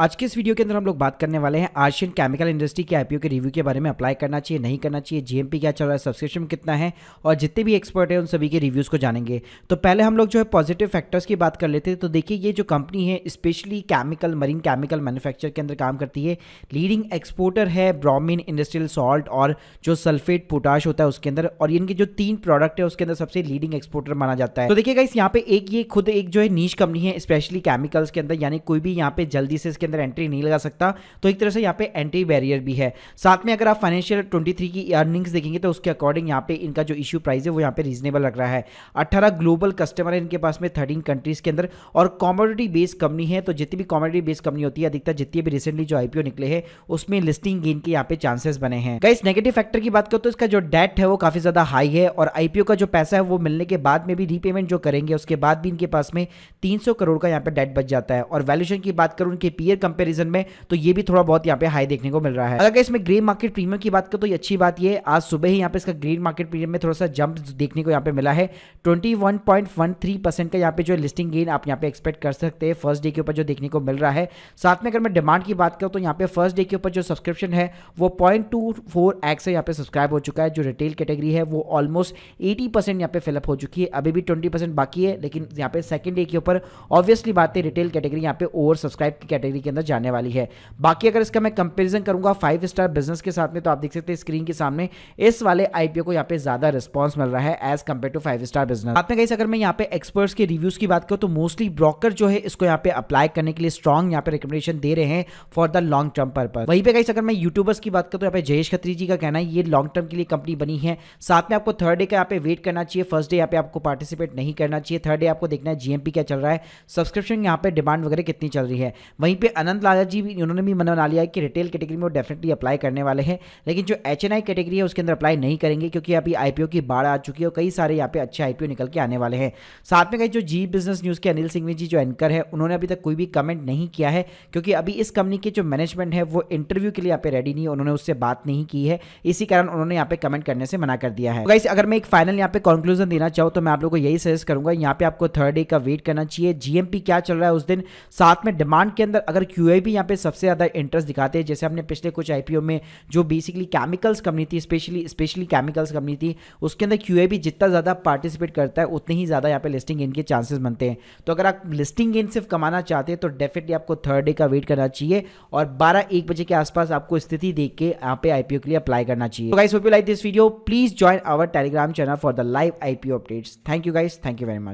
आज के इस वीडियो के अंदर हम लोग बात करने वाले हैं आशियन केमिकल इंडस्ट्री के आईपीओ के रिव्यू के बारे में अप्लाई करना चाहिए नहीं करना चाहिए जीएमपी क्या चल रहा है सब्सक्रिप्शन कितना है और जितने भी एक्सपर्ट है उन सभी के रिव्यूज़ को जानेंगे तो पहले हम लोग जो है पॉजिटिव फैक्टर्स की बात कर लेते हैं तो देखिए ये जो कंपनी है specially chemical marine chemical manufacture के अंदर काम करती है लीडिंग एक्सपोर्टर है ब्रॉमिन इंडस्ट्रियल सॉल्ट और जो सल्फेट पोटाश होता है उसके अंदर और इनके जो तीन प्रोडक्ट है उसके अंदर सबसे लीडिंग एक्सपोर्टर माना जाता है तो देखिएगा इस यहाँ पे एक ये खुद एक जो है नीच कंपनी है स्पेशली केमिकल्स के अंदर यानी कोई भी यहाँ पे जल्दी से इसके अंदर एंट्री नहीं लगा सकता तो एक तरह से यहाँ पे एंट्री बैरियर भी है साथ में अगर आप फाइनेंशियल ट्वेंटी की अर्निंग्स देखेंगे तो उसके अकॉर्डिंग यहाँ पे इनका जो इश्यू प्राइस है वो यहाँ पे रीजनेबल लग रहा है अट्ठारह ग्लोबल कस्टमर है इनके पास में थर्टीन कंट्रीज के अंदर और कॉमोडिटी बेस्ड कंपनी है तो जितनी भी कॉमोडिटी बेस्ड कंपनी होती है अधिकतर जितनी भी रिसेंटली जो आईपीओ निकले हैं उसमें लिस्टिंग गेन के यहाँ पे चांसेस बने हैं गाइस नेगेटिव फैक्टर की बात करो तो इसका जो डेट है वो काफी ज्यादा हाई है और आईपीओ का जो पैसा है वो मिलने के बाद में भी रीपेमेंट जो करेंगे उसके बाद भी इनके पास में तीन करोड़ का यहाँ पे डेट बच जाता है और वैल्यूशन की बात करूं उनके पी ईयर कंपेरिजन में तो ये भी थोड़ा बहुत यहाँ पे हाई देखने को मिल रहा है अगर इसमें ग्रे मार्केट प्रीमियम की बात करें तो ये अच्छी बात ये आज सुबह ही यहाँ पे इसका ग्रीन मार्केट प्रीमियम में थोड़ा सा जंप देखने को यहाँ पे मिला है ट्वेंटी का यहाँ पे जो लिस्टिंग गेन आप यहाँ पे एक्सपेक्ट कर सकते हैं फर्स्ट डे के ऊपर जो देखने को मिल रहा है साथ में अगर मैं डिमांड की बात करूँ तो यहाँ पे फर्स्ट डे के ऊपर जो सब्सक्रिप्शन है वो पॉइंट टू फोर एक्स यहाँ पे सब्सक्राइब हो चुका है जो रिटेल कैटेगरी है वो ऑलमोस्ट एटी परसेंट यहाँ पे फिलअप हो चुकी है अभी भी ट्वेंटी परसेंट बाकी है लेकिन यहाँ पे सेकंड डे के ऊपर ऑब्वियसली बात है रिटेल कैटेगरी यहाँ पे ओवर सब्सक्राइब की कैटेगरी के अंदर जाने वाली है बाकी अगर इसका मैं कंपेरिजन करूंगा फाइव स्टार बिजनेस के साथ में तो आप देख सकते हैं स्क्रीन के सामने इस वाले आईपीओ को यहाँ पे ज़्यादा रिस्पॉन्स मिल रहा है as compare to five star business आपने कहीं अगर मैं यहाँ पे एक्सपर्ट्स के रिव्यूज़ की बात करूँ तो मोस्टली ब्रोकर जो है इसको यहाँ पे अप्लाई करने के लिए स्ट्रॉन्ग यहाँ पे रिकमेंडेशन दे रहे हैं for the long term purpose वहीं पे कहीं अगर मैं यूट्यूबर्स की बात करूँ तो यहाँ पे जयेश खत्री जी का कहना है ये लॉन्ग टर्म के लिए कंपनी बनी है साथ में आपको थर्ड डे का यहाँ पे वेट करना चाहिए फर्स्ट डे यहाँ पे आपको पार्टिसिपेट नहीं करना चाहिए थर्ड डे आपको देखना है जीएमपी क्या चल रहा है सब्सक्रिप्शन यहाँ पे डिमांड वगैरह कितनी चल रही है वहीं पे अनंत लाला जी भी उन्होंने भी मन बना लिया है कि रिटेल कैटेगरी में वो डेफिनेटली अप्लाई करने वाले हैं लेकिन जो एच कैटेगरी है उसके अंदर अप्लाई नहीं करेंगे क्योंकि अभी आई की बाढ़ आ चुकी है और कई सारे यहाँ पे अच्छे आई निकल के आने वाले हैं साथ में कहीं जो जी बिजनेस न्यूज़ के अनिल सिंह जी जो एंकर है उन्होंने अभी तक कोई भी कमेंट नहीं किया है क्योंकि अभी इस कंपनी के जो मैनेजमेंट है वो इंटरव्यू के लिए यहाँ पे रेडी नहीं है उन्होंने उससे बात नहीं की है इसी कारण उन्होंने यहाँ पे कमेंट करने से मना कर दिया है गाइस तो अगर मैं एक फाइनल यहाँ पे कंक्लूजन देना चाहूँ तो मैं आप लोगों को यही सजेस्ट करूंगा यहाँ पे आपको थर्ड डे का वेट करना चाहिए जीएमपी क्या चल रहा है उस दिन साथ में डिमांड के अंदर अगर पर क्यू भी यहाँ पे सबसे ज़्यादा इंटरेस्ट दिखाते हैं जैसे हमने पिछले कुछ आई में जो बेसिकली केमिकल्स कंपनी थी स्पेशली स्पेशली केमिकल्स कंपनी थी उसके अंदर क्यू भी जितना ज़्यादा पार्टिसिपेट करता है उतनी ही ज़्यादा यहाँ पे लिस्टिंग गेन के चांसेस बनते हैं तो अगर आप लिस्टिंग गेन सिर्फ कमाना चाहते हैं तो डेफिनेटली आपको थर्ड डे का वेट करना चाहिए और बारह एक बजे के आसपास आपको स्थिति देख के यहाँ पे आईपीओ के लिए अप्लाई करना चाहिए तो guys hope you like this video please join our telegram channel for the live IPO updates thank you guys thank you very much